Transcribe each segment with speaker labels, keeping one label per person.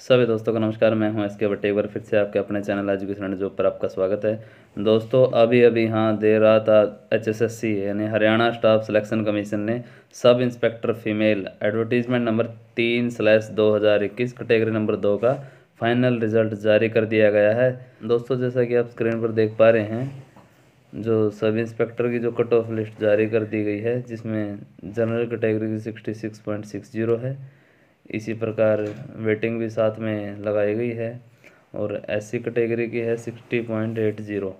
Speaker 1: सभी दोस्तों का नमस्कार मैं हूं इसके बट्टे एक बार फिर से आपके अपने चैनल एजुकेशन जॉब पर आपका स्वागत है दोस्तों अभी अभी हाँ देर रात एच एस एस सी यानी हरियाणा स्टाफ सिलेक्शन कमीशन ने sub inspector female advertisement number तीन स्लैश दो हज़ार इक्कीस कैटेगरी नंबर दो का फाइनल रिजल्ट जारी कर दिया गया है दोस्तों जैसा कि आप स्क्रीन पर देख पा रहे हैं जो सब इंस्पेक्टर की जो कट ऑफ लिस्ट जारी कर दी गई है जिसमें जनरल कैटेगरी की sixty six point six zero है इसी प्रकार वेटिंग भी साथ में लगाई गई है और एस सी कैटेगरी की है सिक्सटी पॉइंट एट ज़ीरो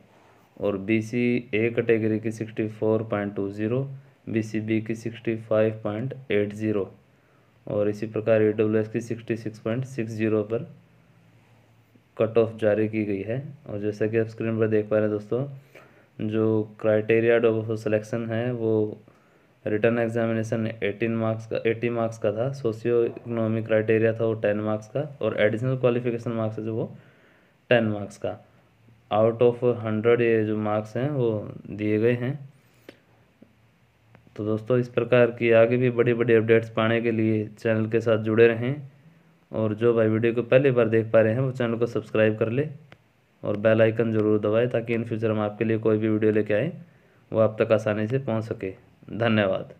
Speaker 1: और बी सी ए कैटेगरी की sixty four point two zero B C B की sixty five point eight zero और इसी प्रकार ई डब्ल्यू एस की sixty six point six zero पर कट ऑफ जारी की गई है और जैसा कि आप स्क्रीन पर देख पा रहे हैं दोस्तों जो क्राइटेरिया ऑफ सिलेक्शन है वो रिटर्न एग्जामिनेशन 18 मार्क्स का 80 मार्क्स का था सोशियो इकोनॉमिक क्राइटेरिया था वो 10 मार्क्स का और एडिशनल क्वालिफिकेशन मार्क्स है जो वो 10 मार्क्स का आउट ऑफ हंड्रेड ये जो मार्क्स हैं वो दिए गए हैं तो दोस्तों इस प्रकार की आगे भी बड़ी बड़ी अपडेट्स पाने के लिए चैनल के साथ जुड़े रहें और जो भाई वीडियो को पहली बार देख पा रहे हैं वो चैनल को सब्सक्राइब कर ले और बेल आइकन ज़रूर दबाएं ताकि इन फ्यूचर हम आपके लिए कोई भी वीडियो लेके आए वो आप तक आसानी से पहुंच सके धन्यवाद